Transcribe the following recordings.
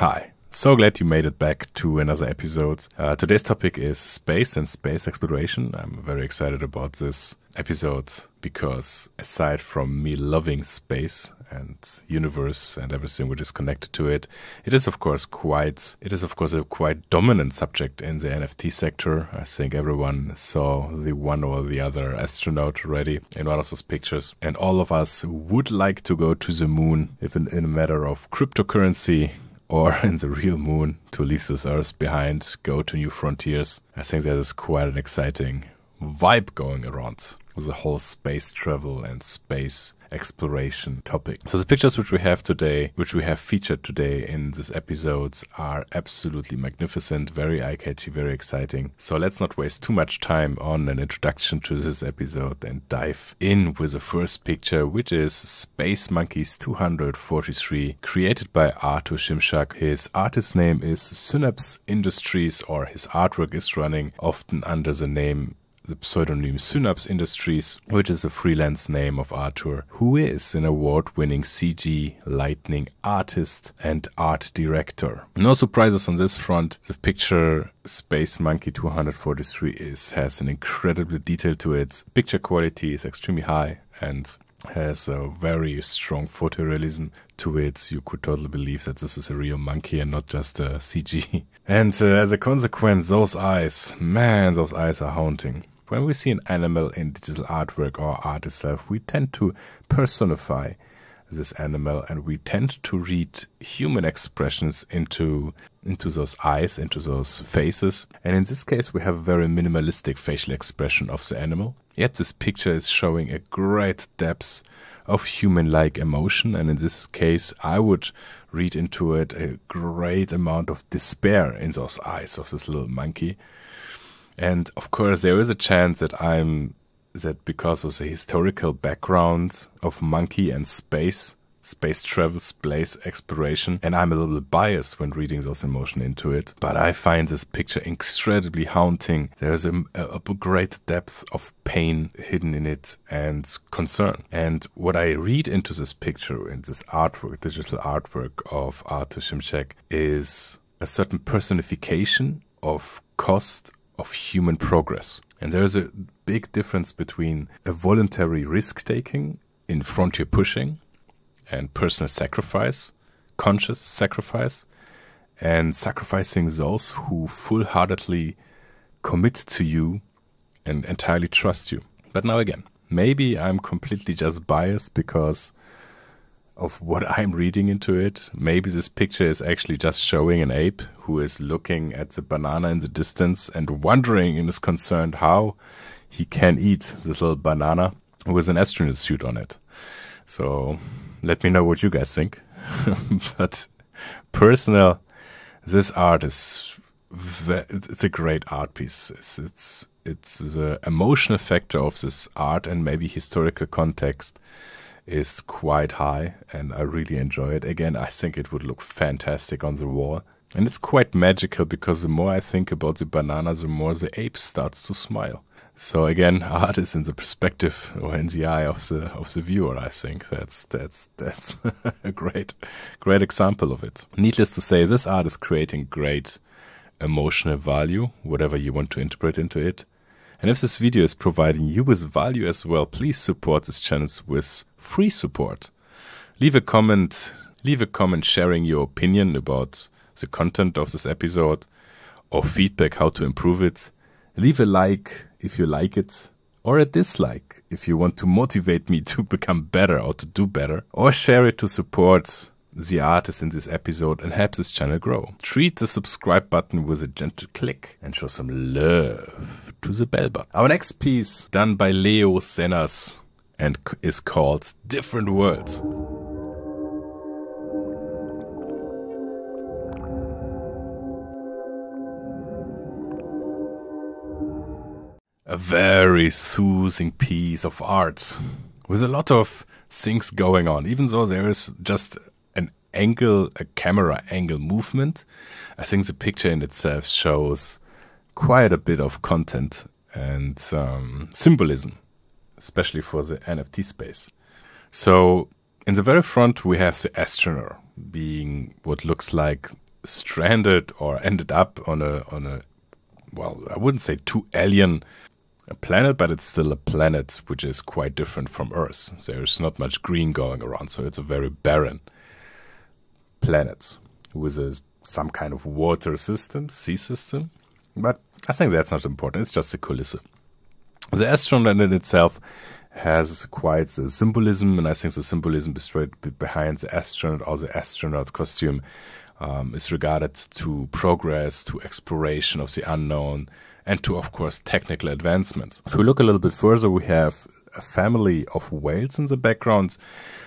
Hi. So glad you made it back to another episode. Uh, today's topic is space and space exploration. I'm very excited about this episode because aside from me loving space and universe and everything which is connected to it, it is of course quite it is of course a quite dominant subject in the NFT sector. I think everyone saw the one or the other astronaut already in one of those pictures. And all of us would like to go to the moon if in, in a matter of cryptocurrency or in the real moon to leave this earth behind, go to new frontiers. I think that is quite an exciting vibe going around with the whole space travel and space exploration topic. So the pictures which we have today, which we have featured today in this episode are absolutely magnificent, very eye-catchy, very exciting. So let's not waste too much time on an introduction to this episode and dive in with the first picture, which is Space Monkeys 243, created by Artur Shimshak. His artist name is Synapse Industries or his artwork is running often under the name the pseudonym Synapse Industries, which is a freelance name of Arthur, who is an award winning CG lightning artist and art director. No surprises on this front. The picture Space Monkey 243 is has an incredibly detail to it. Picture quality is extremely high and has a very strong photorealism to it. You could totally believe that this is a real monkey and not just a CG. and uh, as a consequence, those eyes, man, those eyes are haunting. When we see an animal in digital artwork or art itself, we tend to personify this animal and we tend to read human expressions into into those eyes into those faces and in this case we have a very minimalistic facial expression of the animal yet this picture is showing a great depth of human like emotion and in this case i would read into it a great amount of despair in those eyes of this little monkey and of course there is a chance that i'm that because of the historical background of monkey and space, space travel, space exploration, and I'm a little biased when reading those emotion into it, but I find this picture incredibly haunting. There is a, a, a great depth of pain hidden in it and concern. And what I read into this picture, in this artwork, digital artwork of Artur Shimshek, is a certain personification of cost of human progress and there's a big difference between a voluntary risk taking in frontier pushing and personal sacrifice, conscious sacrifice, and sacrificing those who full heartedly commit to you and entirely trust you. But now again, maybe I'm completely just biased because of what I'm reading into it. Maybe this picture is actually just showing an ape who is looking at the banana in the distance and wondering and is concerned how he can eat this little banana with an astronaut suit on it. So let me know what you guys think. but personal, this art is it's a great art piece. It's it's, it's the emotional factor of this art and maybe historical context is quite high and I really enjoy it. Again, I think it would look fantastic on the wall. And it's quite magical because the more I think about the banana, the more the ape starts to smile. So again, art is in the perspective or in the eye of the of the viewer. I think that's that's that's a great great example of it. Needless to say, this art is creating great emotional value, whatever you want to interpret into it. And if this video is providing you with value as well, please support this channel with free support. Leave a comment, leave a comment sharing your opinion about the content of this episode or feedback how to improve it. Leave a like if you like it or a dislike if you want to motivate me to become better or to do better or share it to support the artist in this episode and help this channel grow. Treat the subscribe button with a gentle click and show some love to the bell button. Our next piece done by Leo Senas and is called Different Worlds. A very soothing piece of art with a lot of things going on, even though there is just an angle, a camera angle movement. I think the picture in itself shows quite a bit of content and um, symbolism especially for the NFT space. So in the very front, we have the astronaut being what looks like stranded or ended up on a on a well, I wouldn't say too alien a planet, but it's still a planet which is quite different from Earth. There's not much green going around, so it's a very barren planet with a, some kind of water system, sea system. But I think that's not important. It's just a culisse. The astronaut in itself has quite the symbolism, and I think the symbolism behind the astronaut or the astronaut costume um, is regarded to progress, to exploration of the unknown, and to, of course, technical advancement. If we look a little bit further, we have a family of whales in the background.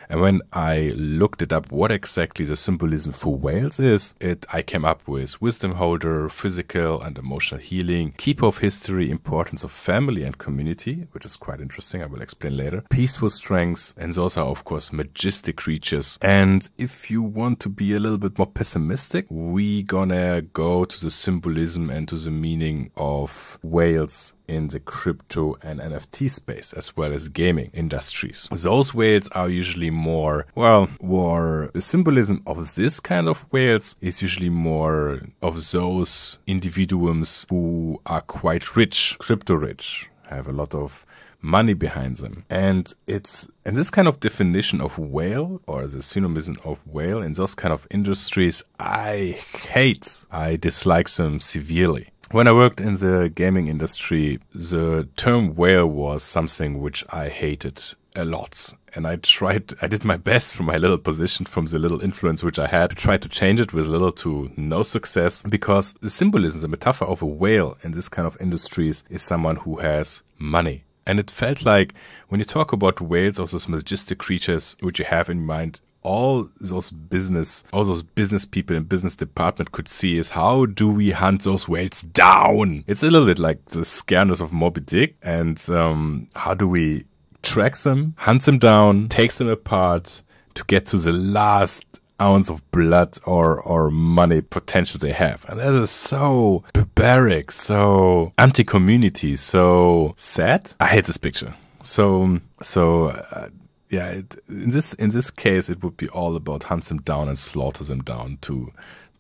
And when I looked it up, what exactly the symbolism for whales is, it I came up with wisdom holder, physical and emotional healing, keeper of history, importance of family and community, which is quite interesting. I will explain later. Peaceful strengths, and those are of course majestic creatures. And if you want to be a little bit more pessimistic, we gonna go to the symbolism and to the meaning of of whales in the crypto and NFT space, as well as gaming industries. Those whales are usually more, well, more the symbolism of this kind of whales is usually more of those individuals who are quite rich, crypto rich, have a lot of money behind them. And it's and this kind of definition of whale or the synonymism of whale in those kind of industries, I hate. I dislike them severely when I worked in the gaming industry, the term "whale" was something which I hated a lot. And I tried, I did my best from my little position, from the little influence which I had, to try to change it with little to no success because the symbolism, the metaphor of a whale in this kind of industries is someone who has money. And it felt like when you talk about whales or those majestic creatures which you have in mind all those business, all those business people in business department could see is how do we hunt those whales down? It's a little bit like the scareness of Moby Dick, and um, how do we track them, hunt them down, take them apart to get to the last ounce of blood or or money potential they have and that is so barbaric so anti-community so sad i hate this picture so so uh, yeah, it, in this in this case, it would be all about hunt them down and slaughter them down to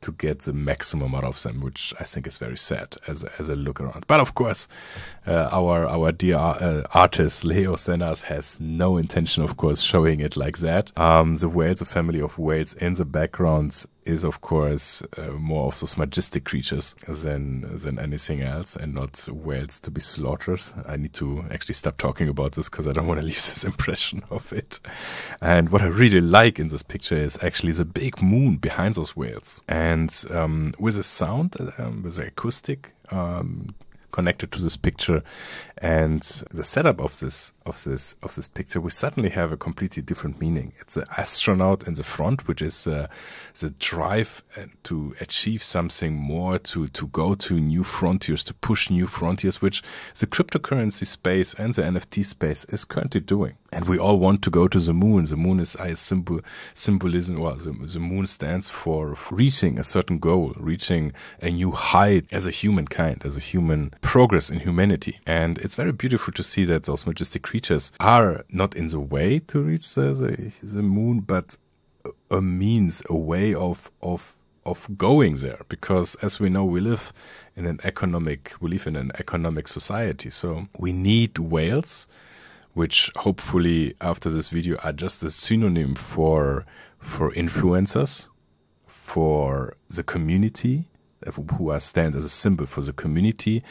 to get the maximum out of them, which I think is very sad as as a look around. But of course, uh, our our dear uh, artist Leo Senas has no intention, of course, showing it like that. Um, the whales, the family of whales in the background is of course uh, more of those majestic creatures than than anything else and not whales to be slaughtered i need to actually stop talking about this because i don't want to leave this impression of it and what i really like in this picture is actually the big moon behind those whales and um, with the sound um, with the acoustic um, connected to this picture and the setup of this of this of this picture, we suddenly have a completely different meaning. It's an astronaut in the front, which is uh, the drive uh, to achieve something more, to to go to new frontiers, to push new frontiers, which the cryptocurrency space and the NFT space is currently doing. And we all want to go to the moon. The moon is a symbol symbolism. Well, the, the moon stands for reaching a certain goal, reaching a new height as a humankind, as a human progress in humanity. And it's very beautiful to see that those majestic creatures are not in the way to reach the, the, the moon, but a means, a way of, of of going there because as we know we live in an economic we live in an economic society so we need whales which hopefully after this video are just a synonym for for influencers for the community who are stand as a symbol for the community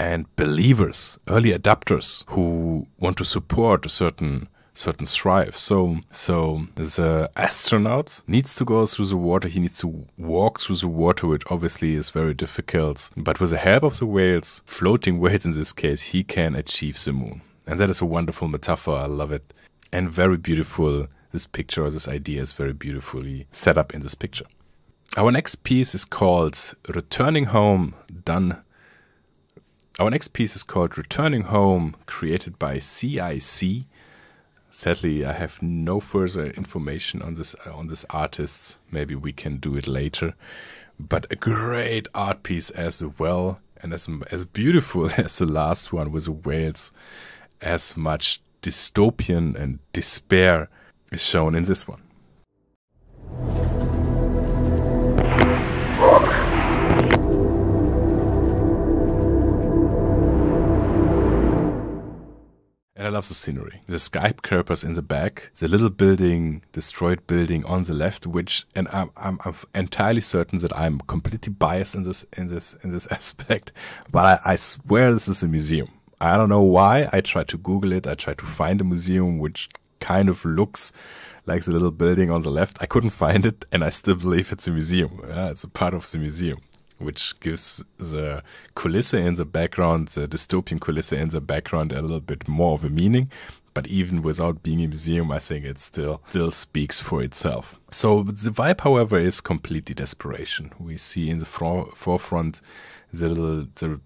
and believers, early adapters who want to support a certain certain strive. So so the uh, astronaut needs to go through the water. He needs to walk through the water, which obviously is very difficult. But with the help of the whales, floating whales in this case, he can achieve the moon. And that is a wonderful metaphor. I love it. And very beautiful. This picture, or this idea is very beautifully set up in this picture. Our next piece is called Returning Home, done our next piece is called Returning Home, created by CIC. Sadly, I have no further information on this uh, on this artist. Maybe we can do it later. But a great art piece as well, and as as beautiful as the last one with the whales. As much dystopian and despair is shown in this one. of the scenery. The Skype Kirpers in the back, the little building, destroyed building on the left, which, and I'm, I'm, I'm entirely certain that I'm completely biased in this, in this, in this aspect, but I, I swear this is a museum. I don't know why. I tried to Google it. I tried to find a museum which kind of looks like the little building on the left. I couldn't find it, and I still believe it's a museum. Yeah, it's a part of the museum which gives the Kulisse in the background, the dystopian Kulisse in the background, a little bit more of a meaning. But even without being a museum, I think it still still speaks for itself. So the vibe, however, is completely desperation. We see in the forefront the little, the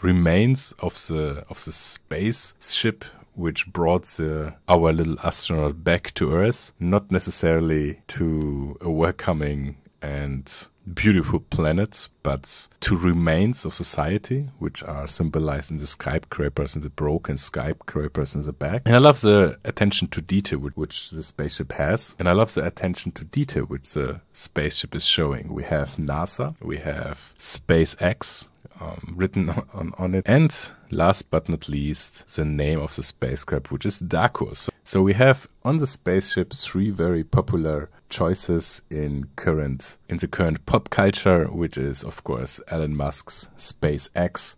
remains of the of the spaceship which brought the, our little astronaut back to Earth, not necessarily to a welcoming and beautiful planet, but two remains of society, which are symbolized in the skyscrapers and the broken skyscrapers in the back. And I love the attention to detail which the spaceship has. And I love the attention to detail which the spaceship is showing. We have NASA, we have SpaceX, um, written on, on, it. And last but not least, the name of the spacecraft, which is Dakos. So, so, we have on the spaceship three very popular choices in current in the current pop culture, which is of course Elon Musk's SpaceX.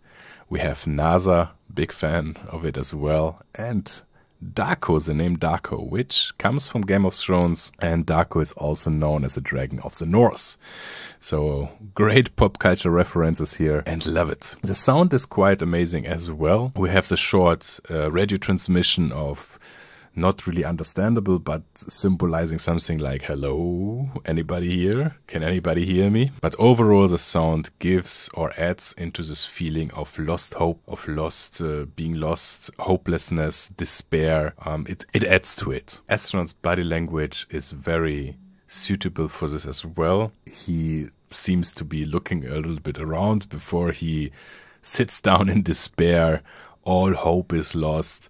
We have NASA, big fan of it as well, and Darko, the name Darko, which comes from Game of Thrones, and Darko is also known as the Dragon of the North. So great pop culture references here, and love it. The sound is quite amazing as well. We have the short uh, radio transmission of not really understandable, but symbolizing something like, hello, anybody here? Can anybody hear me? But overall, the sound gives or adds into this feeling of lost hope, of lost, uh, being lost, hopelessness, despair. Um, it, it adds to it. Astronaut's body language is very suitable for this as well. He seems to be looking a little bit around before he sits down in despair. All hope is lost.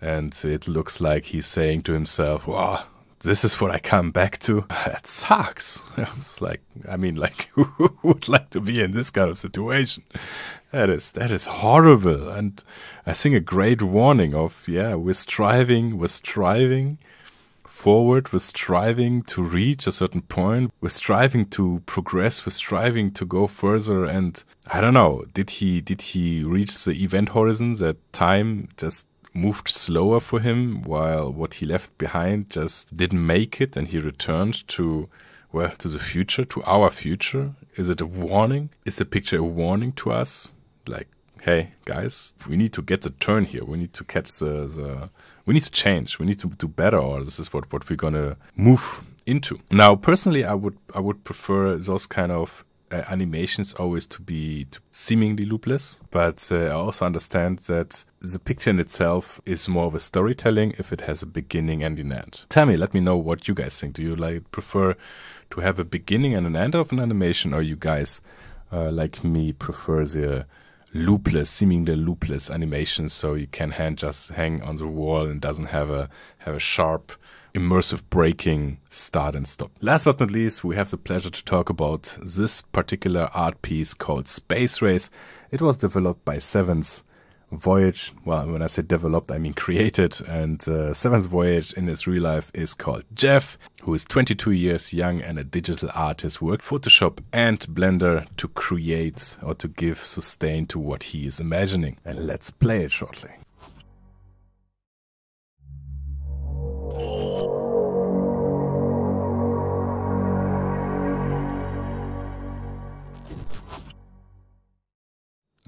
And it looks like he's saying to himself, wow, this is what I come back to. That sucks. it's like, I mean, like, who would like to be in this kind of situation? That is, that is horrible. And I think a great warning of, yeah, we're striving, we're striving forward, we're striving to reach a certain point, we're striving to progress, we're striving to go further. And I don't know, did he, did he reach the event horizon that time just moved slower for him, while what he left behind just didn't make it, and he returned to, well, to the future, to our future. Is it a warning? Is the picture a warning to us? Like, hey, guys, we need to get the turn here. We need to catch the, the we need to change. We need to do better, or this is what, what we're gonna move into. Now, personally, I would I would prefer those kind of uh, animations always to be to seemingly loopless, but uh, I also understand that the picture in itself is more of a storytelling if it has a beginning and an end. Tell me, let me know what you guys think. Do you like prefer to have a beginning and an end of an animation, or you guys, uh, like me, prefer the loopless, seemingly loopless animation, so you can hang, just hang on the wall and doesn't have a have a sharp immersive breaking start and stop. Last but not least, we have the pleasure to talk about this particular art piece called Space Race. It was developed by Sevens Voyage, well, when I say developed, I mean created. And uh, Seventh Voyage in his real life is called Jeff, who is 22 years young and a digital artist, worked Photoshop and Blender to create or to give sustain to what he is imagining. And let's play it shortly.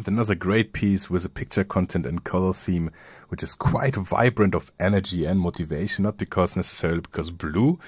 another great piece with a picture content and color theme, which is quite vibrant of energy and motivation. Not because necessarily because blue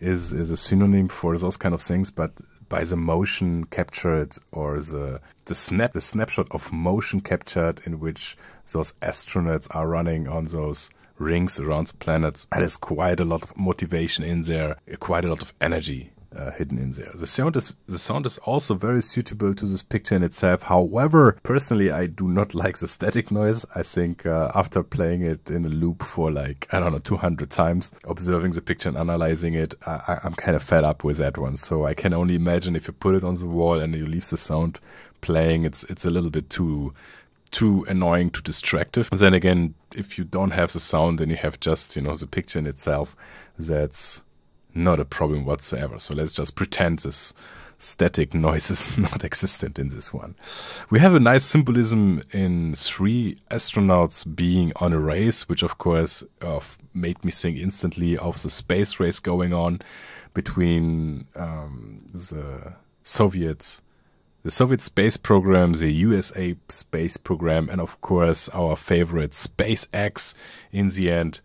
is, is a synonym for those kind of things, but by the motion captured or the the snap the snapshot of motion captured in which those astronauts are running on those rings around the planet. That is quite a lot of motivation in there, quite a lot of energy uh, hidden in there. The sound is the sound is also very suitable to this picture in itself. However, personally, I do not like the static noise. I think uh, after playing it in a loop for like I don't know 200 times, observing the picture and analyzing it, I, I'm kind of fed up with that one. So I can only imagine if you put it on the wall and you leave the sound playing, it's it's a little bit too too annoying, too distractive. then again, if you don't have the sound, and you have just you know the picture in itself. That's not a problem whatsoever. So let's just pretend this static noise is not existent in this one. We have a nice symbolism in three astronauts being on a race, which of course uh, made me think instantly of the space race going on between um, the Soviets, the Soviet space program, the USA space program, and of course our favorite SpaceX in the end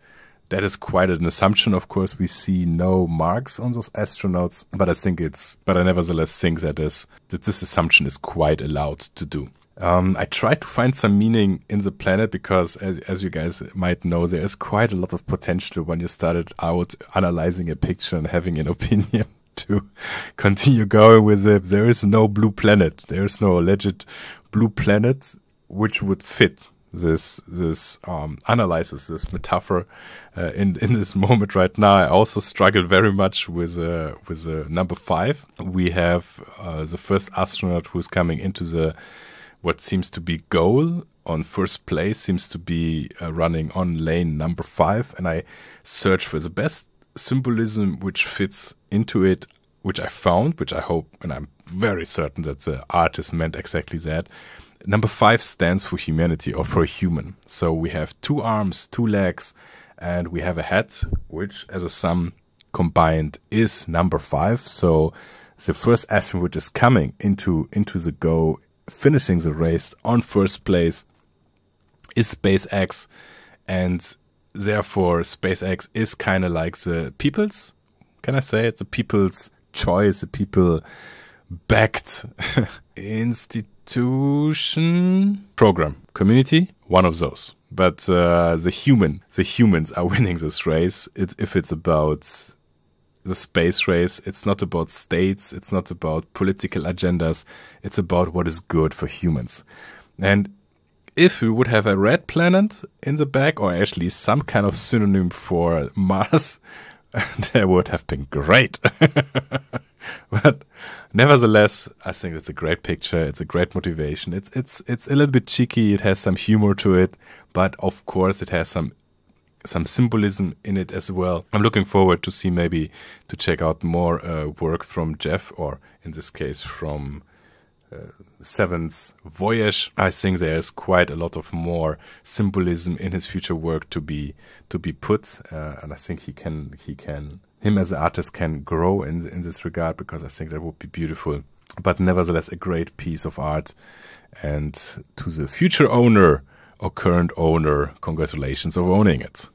that is quite an assumption. Of course, we see no marks on those astronauts, but I think it's, but I nevertheless think this that this assumption is quite allowed to do. Um, I tried to find some meaning in the planet because, as, as you guys might know, there is quite a lot of potential when you started out analyzing a picture and having an opinion to continue going with it. There is no blue planet. There is no alleged blue planet which would fit this this um, this metaphor uh, in in this moment right now. I also struggle very much with uh, with uh, number five. We have uh, the first astronaut who is coming into the what seems to be goal on first place seems to be uh, running on lane number five, and I search for the best symbolism which fits into it, which I found, which I hope, and I'm very certain that the artist meant exactly that Number five stands for humanity or for a human. So we have two arms, two legs, and we have a head, which as a sum combined is number five. So the first astronaut which is coming into into the go, finishing the race on first place is SpaceX, and therefore SpaceX is kind of like the people's. Can I say it's the people's choice, The people backed institution program community one of those but uh, the human the humans are winning this race it, if it's about the space race it's not about states it's not about political agendas it's about what is good for humans and if we would have a red planet in the back or actually some kind of synonym for mars that would have been great but nevertheless, I think it's a great picture. It's a great motivation. It's it's it's a little bit cheeky. It has some humor to it, but of course, it has some some symbolism in it as well. I'm looking forward to see maybe to check out more uh, work from Jeff, or in this case from. Uh, Seventh Voyage. I think there is quite a lot of more symbolism in his future work to be to be put, uh, and I think he can he can him as an artist can grow in in this regard because I think that would be beautiful. But nevertheless, a great piece of art. And to the future owner or current owner, congratulations of owning it.